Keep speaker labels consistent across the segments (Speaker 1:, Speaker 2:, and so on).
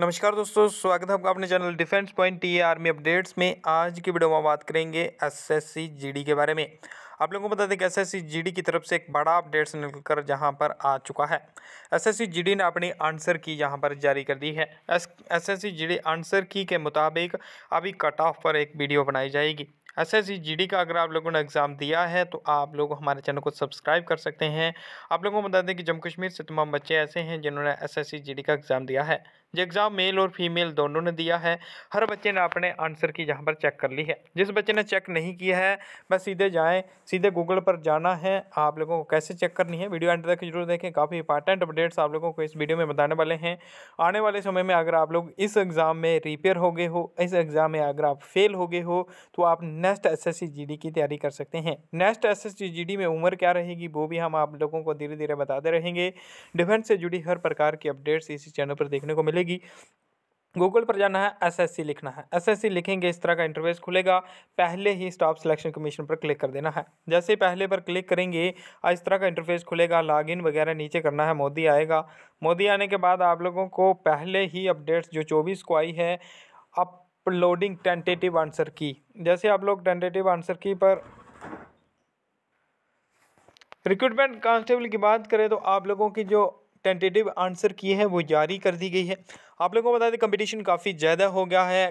Speaker 1: नमस्कार दोस्तों स्वागत है आपका अपने channel defence point T army updates में आज की वीडियो में बात करेंगे एसएससी जीडी के बारे में आप लोगों को बता दें कि एसएससी जीडी की तरफ से एक बड़ा अपडेट्स निकलकर जहां पर आ चुका है एसएससी जीडी ने अपनी आंसर की यहां पर जारी कर दी है एस एस आंसर की के मुताबिक अभी कट ऑफ पर एक वीडियो बनाई जाएगी एस एस जी का अगर आप लोगों ने एग्ज़ाम दिया है तो आप लोग हमारे चैनल को सब्सक्राइब कर सकते हैं आप लोगों को बता दें कि जम्मू कश्मीर से तमाम बच्चे ऐसे हैं जिन्होंने एस एस जी का एग्ज़ाम दिया है जो एग्ज़ाम मेल और फीमेल दोनों ने दिया है हर बच्चे ने अपने आंसर की यहाँ पर चेक कर ली है जिस बच्चे ने चेक नहीं किया है बस सीधे जाएँ सीधे गूगल पर जाना है आप लोगों को कैसे चेक करनी है वीडियो एंड तक जरूर देखें काफ़ी इंपॉर्टेंट अपडेट्स आप लोगों को इस वीडियो में बताने वाले हैं आने वाले समय में अगर आप लोग इस एग्ज़ाम में रिपेयर हो गए हो इस एग्ज़ाम में अगर आप फेल हो गए हो तो आप नेक्स्ट एसएससी जीडी की तैयारी कर सकते हैं नेक्स्ट एसएससी जीडी में उम्र क्या रहेगी वो भी हम आप लोगों को धीरे धीरे बताते रहेंगे डिफेंस से जुड़ी हर प्रकार की अपडेट्स इसी चैनल पर देखने को मिलेगी गूगल पर जाना है एसएससी लिखना है एसएससी लिखेंगे इस तरह का इंटरव्यूस खुलेगा पहले ही स्टाफ सिलेक्शन कमीशन पर क्लिक कर देना है जैसे पहले पर क्लिक करेंगे इस तरह का इंटरफेस खुलेगा लॉगिन वगैरह नीचे करना है मोदी आएगा मोदी आने के बाद आप लोगों को पहले ही अपडेट्स जो चौबीस को आई है अब लोडिंग टेंटेटिव आंसर की जैसे आप लोग टेंटेटिव आंसर की पर रिक्रूटमेंट कांस्टेबल की बात करें तो आप लोगों की जो टेंटेटिव आंसर की है वो जारी कर दी गई है आप लोगों को बता दें कंपटीशन काफ़ी ज़्यादा हो गया है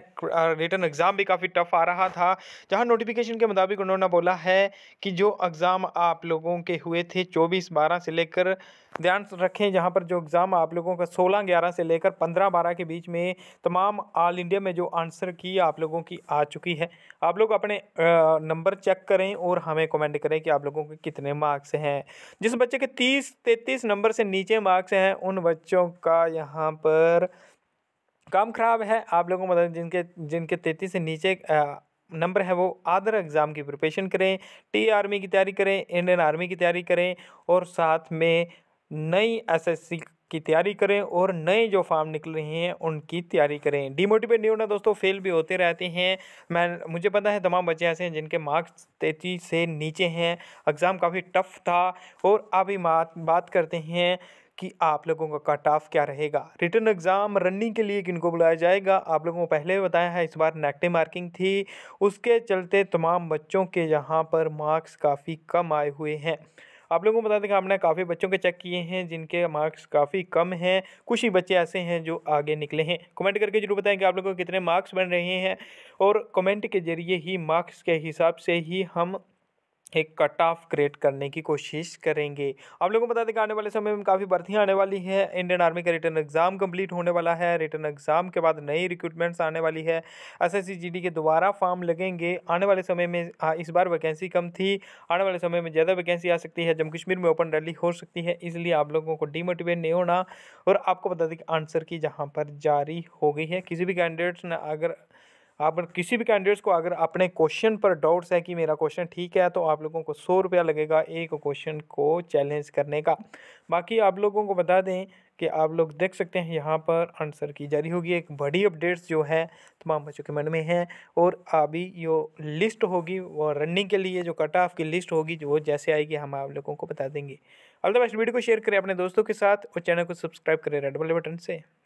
Speaker 1: रिटर्न एग्ज़ाम भी काफ़ी टफ आ रहा था जहां नोटिफिकेशन के मुताबिक उन्होंने बोला है कि जो एग्ज़ाम आप लोगों के हुए थे चौबीस बारह से लेकर ध्यान रखें जहाँ पर जो एग्ज़ाम आप लोगों का सोलह ग्यारह से लेकर पंद्रह बारह के बीच में तमाम ऑल इंडिया में जो आंसर की आप लोगों की आ चुकी है आप लोग अपने नंबर चेक करें और हमें कमेंट करें कि आप लोगों के कितने मार्क्स हैं जिस बच्चे के तीस तैंतीस नंबर से नीचे मार्क्स हैं उन बच्चों का यहाँ पर काम ख़राब है आप लोगों को मतलब जिनके जिनके तैतीस से नीचे नंबर है वो आदर एग्ज़ाम की प्रिपरेशन करें टी आर्मी की तैयारी करें इंडियन आर्मी की तैयारी करें और साथ में नई एसएससी की तैयारी करें और नए जो फार्म निकल रहे हैं उनकी तैयारी करें डीमोटिवेट नहीं होना दोस्तों फेल भी होते रहते हैं मैं मुझे पता है तमाम बच्चे ऐसे हैं जिनके मार्क्स तेजी से नीचे हैं एग्ज़ाम काफ़ी टफ था और अभी बात करते हैं कि आप लोगों का कट ऑफ क्या रहेगा रिटर्न एग्ज़ाम रनिंग के लिए किनको बुलाया जाएगा आप लोगों को पहले बताया है इस बार नेगेटिव मार्किंग थी उसके चलते तमाम बच्चों के यहाँ पर मार्क्स काफ़ी कम आए हुए हैं आप लोगों को बता दें कि आपने काफ़ी बच्चों के चेक किए हैं जिनके मार्क्स काफ़ी कम हैं कुछ ही बच्चे ऐसे हैं जो आगे निकले हैं कमेंट करके जरूर बताएं कि आप लोगों को कितने मार्क्स बन रहे हैं और कमेंट के ज़रिए ही मार्क्स के हिसाब से ही हम एक कट ऑफ क्रिएट करने की कोशिश करेंगे आप लोगों को बता दें कि आने वाले समय में काफ़ी भर्तियाँ आने वाली हैं इंडियन आर्मी का रिटर्न एग्ज़ाम कंप्लीट होने वाला है रिटर्न एग्ज़ाम के बाद नई रिक्रूटमेंट्स आने वाली है एस एस के दोबारा फॉर्म लगेंगे आने वाले समय में इस बार वैकेंसी कम थी आने वाले समय में ज़्यादा वैकेंसी आ सकती है जम्मू कश्मीर में ओपन रैली हो सकती है इसलिए आप लोगों को डीमोटिवेट नहीं होना और आपको बता दें कि आंसर की जहाँ पर जारी हो गई है किसी भी कैंडिडेट्स ने अगर आप मतलब किसी भी कैंडिडेट्स को अगर अपने क्वेश्चन पर डाउट्स हैं कि मेरा क्वेश्चन ठीक है तो आप लोगों को सौ रुपया लगेगा एक क्वेश्चन को चैलेंज करने का बाकी आप लोगों को बता दें कि आप लोग देख सकते हैं यहाँ पर आंसर की जारी होगी एक बड़ी अपडेट्स जो है तमाम बच्चों के मन में है और अभी जो लिस्ट होगी वो रनिंग के लिए जो कट ऑफ की लिस्ट होगी वो जैसे आएगी हम आप लोगों को बता देंगे अलदा बेस्ट वीडियो को शेयर करें अपने दोस्तों के साथ और चैनल को सब्सक्राइब करें रेड बल बटन से